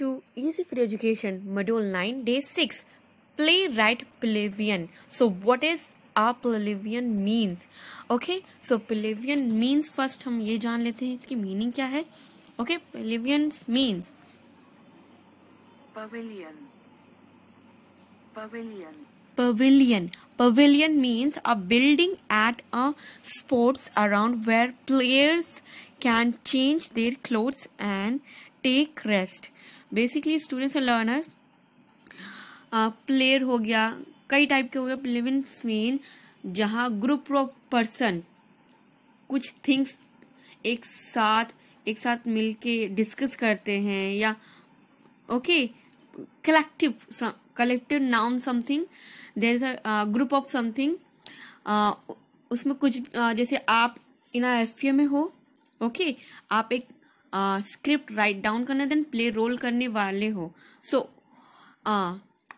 welcome to Easy Free Education Module 9 Day 6 Playwright Pelavian. So what is a Pelavian means? Okay, so Pelavian means first हम ये जान लेते हैं इसकी meaning क्या है Okay, Pelavian means pavilion. Pavilion. Pavilion. Pavilion means a building at a sports around where players can change their clothes and take rest basically students and learners player हो गया कई टाइप के हो गए लिव इन स्वीन जहाँ group of person कुछ things एक साथ एक साथ मिलके डिस्कस करते हैं या okay collective collective noun something there is a group of something उसमें कुछ uh, जैसे आप इन एफ में हो ओके okay? आप एक स्क्रिप्ट राइट डाउन करना देन प्ले रोल करने वाले हो सो so, uh,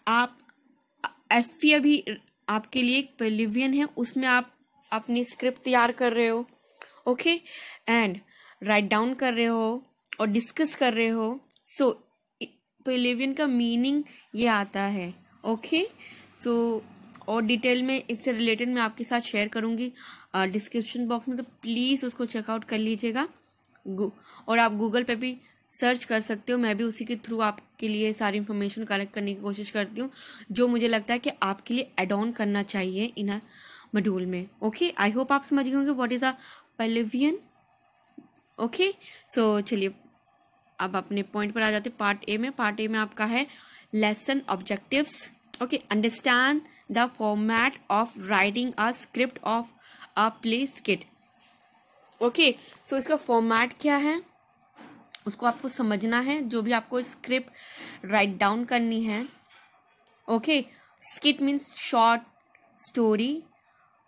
आप एफ अभी आपके लिए एक पेलिवियन है उसमें आप अपनी स्क्रिप्ट तैयार कर रहे हो ओके एंड राइट डाउन कर रहे हो और डिस्कस कर रहे हो सो so, पेलिवियन का मीनिंग ये आता है ओके सो so, और डिटेल में इससे रिलेटेड मैं आपके साथ शेयर करूँगी डिस्क्रिप्शन बॉक्स में तो प्लीज़ उसको चेकआउट कर लीजिएगा और आप गूगल पे भी सर्च कर सकते हो मैं भी उसी के थ्रू आपके लिए सारी इन्फॉर्मेशन कलेक्ट करने की कोशिश करती हूँ जो मुझे लगता है कि आपके लिए एड ऑन करना चाहिए इन मॉड्यूल में ओके आई होप आप समझ गए होंगे व्हाट इज़ अ पेलिवियन ओके सो चलिए अब अपने पॉइंट पर आ जाते पार्ट ए में पार्ट ए में आपका है lesson objectives okay understand the format of writing a script of a play skit okay so इसका फॉर्मेट क्या है उसको आपको समझना है जो भी आपको स्क्रिप्ट राइट डाउन करनी है okay skit means short story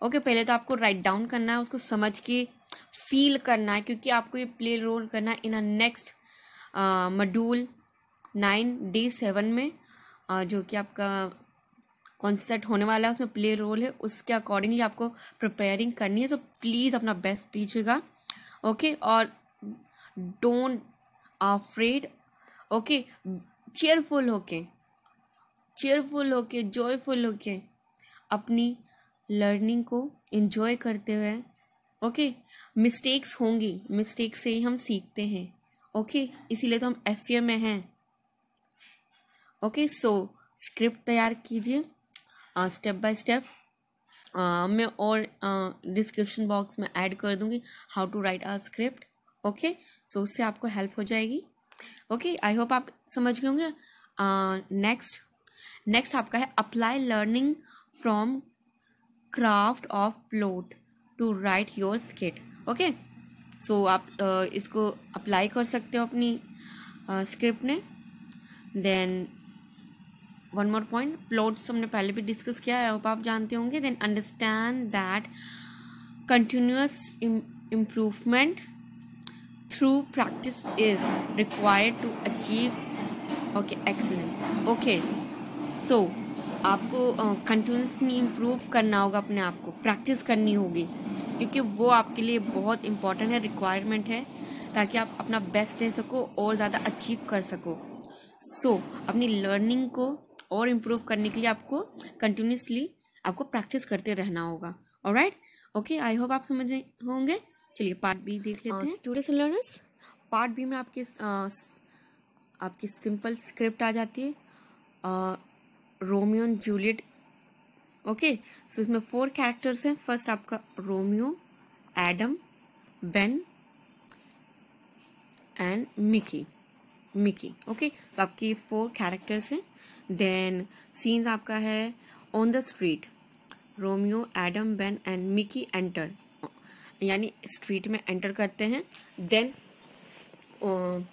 okay पहले तो आपको राइट डाउन करना है उसको समझ के फील करना है क्योंकि आपको ये प्ले रोल करना है in a next module nine day seven में uh, जो कि आपका कॉन्सर्ट होने वाला है उसमें प्ले रोल है उसके अकॉर्डिंगली आपको प्रिपेयरिंग करनी है तो प्लीज़ अपना बेस्ट दीजिएगा ओके और डोंट आफ्रेड ओके चेयरफुल होके चेयरफुल होके जॉयफुल होके अपनी लर्निंग को इन्जॉय करते हुए ओके मिस्टेक्स होंगी मिस्टेक से ही हम सीखते हैं ओके इसीलिए तो हम एफ में हैं ओके सो स्क्रिप्ट तैयार कीजिए स्टेप बाय स्टेप मैं और डिस्क्रिप्शन बॉक्स में ऐड कर दूंगी how to write a script okay so उससे आपको हेल्प हो जाएगी ओके आई होप आप समझ गए होंगे नेक्स्ट नेक्स्ट आपका है apply learning from craft of plot to write your skit okay so आप uh, इसको अप्लाई कर सकते हो अपनी स्क्रिप्ट uh, ने then one more point plots हमने पहले भी डिस्कस किया है आप जानते होंगे then understand that continuous improvement through practice is required to achieve okay excellent okay so आपको कंटिन्यूसली इम्प्रूव करना होगा अपने आप को प्रैक्टिस करनी होगी क्योंकि वो आपके लिए बहुत इंपॉर्टेंट है रिक्वायरमेंट है ताकि आप अपना बेस्ट दे सको और ज़्यादा अचीव कर सको सो so, अपनी लर्निंग को और इम्प्रूव करने के लिए आपको कंटिन्यूसली आपको प्रैक्टिस करते रहना होगा और राइट ओके आई होप आप समझ होंगे चलिए पार्ट बी देख लेते हैं students and learners part B में uh, आपकी आपकी सिंपल स्क्रिप्ट आ जाती है Romeo and Juliet okay so इसमें फोर कैरेक्टर्स हैं फर्स्ट आपका Romeo Adam Ben and Mickey Mickey okay तो आपकी फोर कैरेक्टर्स हैं देन सीन्स आपका है on the street Romeo Adam Ben and Mickey enter यानी स्ट्रीट में एंटर करते हैं देन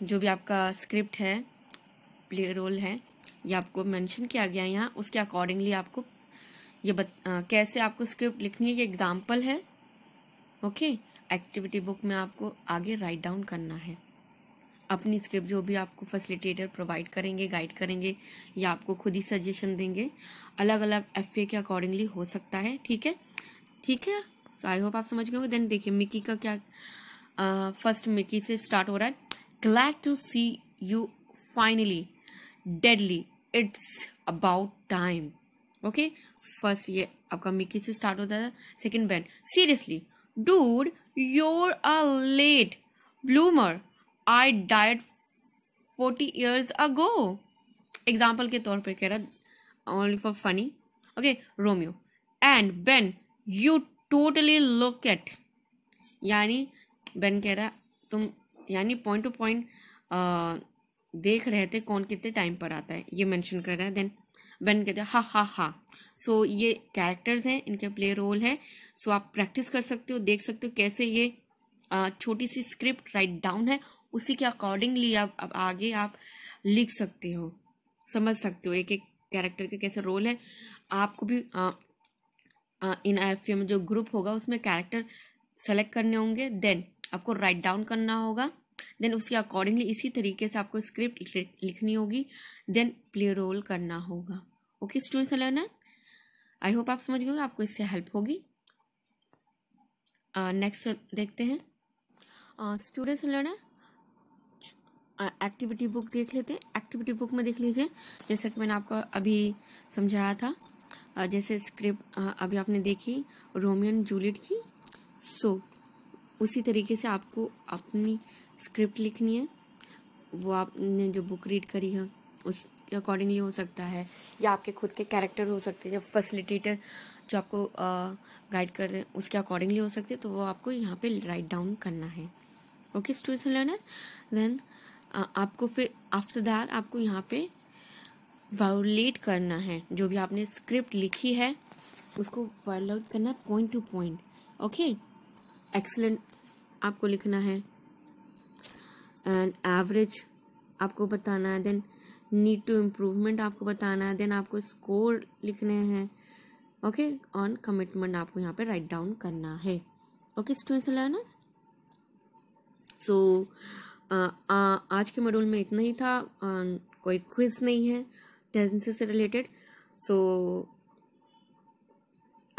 जो भी आपका स्क्रिप्ट है प्ले रोल है ये आपको मेंशन किया गया है यहाँ उसके अकॉर्डिंगली आपको ये बत, आ, कैसे आपको स्क्रिप्ट लिखनी है ये एग्जाम्पल है ओके एक्टिविटी बुक में आपको आगे राइट डाउन करना है अपनी स्क्रिप्ट जो भी आपको फैसिलिटेटर प्रोवाइड करेंगे गाइड करेंगे या आपको खुद ही सजेशन देंगे अलग अलग एफ के अकॉर्डिंगली हो सकता है ठीक है ठीक है सो आई होप आप समझ गए देन देखिए मिकी का क्या फर्स्ट uh, मिकी से स्टार्ट हो रहा है glad to see you finally deadly it's about time okay first ये आपका मिकी से स्टार्ट होता है second band seriously dude your a late bloomer I died forty years ago example के तौर पर कह रहा only for funny okay Romeo and Ben you totally look at यानी बेन कह रहा तुम यानी पॉइंट टू पॉइंट देख रहे थे कौन कितने टाइम पर आता है ये मैंशन कर रहा है देन बेन कहते हैं हा हा हा सो so, ये कैरेक्टर्स हैं इनके प्ले रोल है सो so, आप प्रैक्टिस कर सकते हो देख सकते हो कैसे ये छोटी सी स्क्रिप्ट राइट डाउन है उसी के अकॉर्डिंगली आप अब आगे आप लिख सकते हो समझ सकते हो एक एक कैरेक्टर के कैसे रोल है आपको भी आ, आ, इन एफ में जो ग्रुप होगा उसमें कैरेक्टर सेलेक्ट करने होंगे देन आपको राइट डाउन करना होगा देन उसके अकॉर्डिंगली इसी तरीके से आपको स्क्रिप्ट लिखनी होगी देन प्ले रोल करना होगा okay students learner I hope आप समझ गए आपको इससे हेल्प होगी नेक्स्ट uh, देखते हैं स्टूडेंट्स लर्नर एक्टिविटी बुक देख लेते हैं एक्टिविटी बुक में देख लीजिए जैसे कि मैंने आपको अभी समझाया था जैसे स्क्रिप्ट अभी आपने देखी रोमियन जूलियट की सो उसी तरीके से आपको अपनी स्क्रिप्ट लिखनी है वो आपने जो बुक रीड करी है उस अकॉर्डिंगली हो सकता है या आपके खुद के कैरेक्टर हो सकते हैं या फैसिलिटेटर जो आपको गाइड कर रहे हैं उसके अकॉर्डिंगली हो सकते हैं तो वो आपको यहाँ पे राइट डाउन करना है ओके स्टूडेंट्स लर्नर देन आपको फिर आफ्टर दैट आपको यहाँ पे वायोलेट करना है जो भी आपने स्क्रिप्ट लिखी है उसको वायोलेट करना है point to point okay excellent आपको लिखना है एंड एवरेज आपको बताना है देन नीड टू इम्प्रूवमेंट आपको बताना है देन आपको स्कोर लिखने हैं ओके ऑन कमिटमेंट आपको यहाँ पे राइट डाउन करना है okay students learners so ah, ah, आज के मॉड्यूल में इतना ही था आ, कोई क्विज नहीं है टेंस से रिलेटेड सो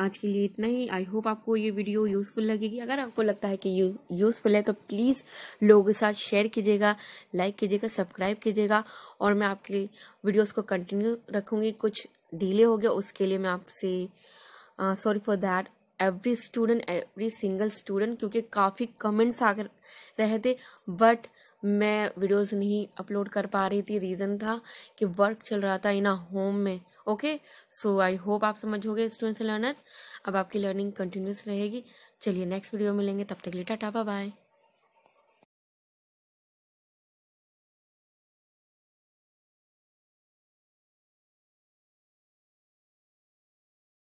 आज के लिए इतना ही आई होप आपको ये वीडियो यूज़फुल लगेगी अगर आपको लगता है कि यू यूज़फुल है तो प्लीज़ लोगों के साथ शेयर कीजिएगा लाइक कीजिएगा सब्सक्राइब कीजिएगा और मैं आपके वीडियोस को कंटिन्यू रखूँगी कुछ डिले हो गया उसके लिए मैं आपसे sorry for that every student every single student क्योंकि काफ़ी कमेंट्स आकर रहे थे बट मैं वीडियोस नहीं अपलोड कर पा रही थी रीज़न था कि वर्क चल रहा था इन होम में ओके सो आई होप आप समझोगे स्टूडेंट्स लर्नर्स अब आपकी लर्निंग कंटिन्यूस रहेगी चलिए नेक्स्ट वीडियो मिलेंगे तब तक लिए टाटा बाय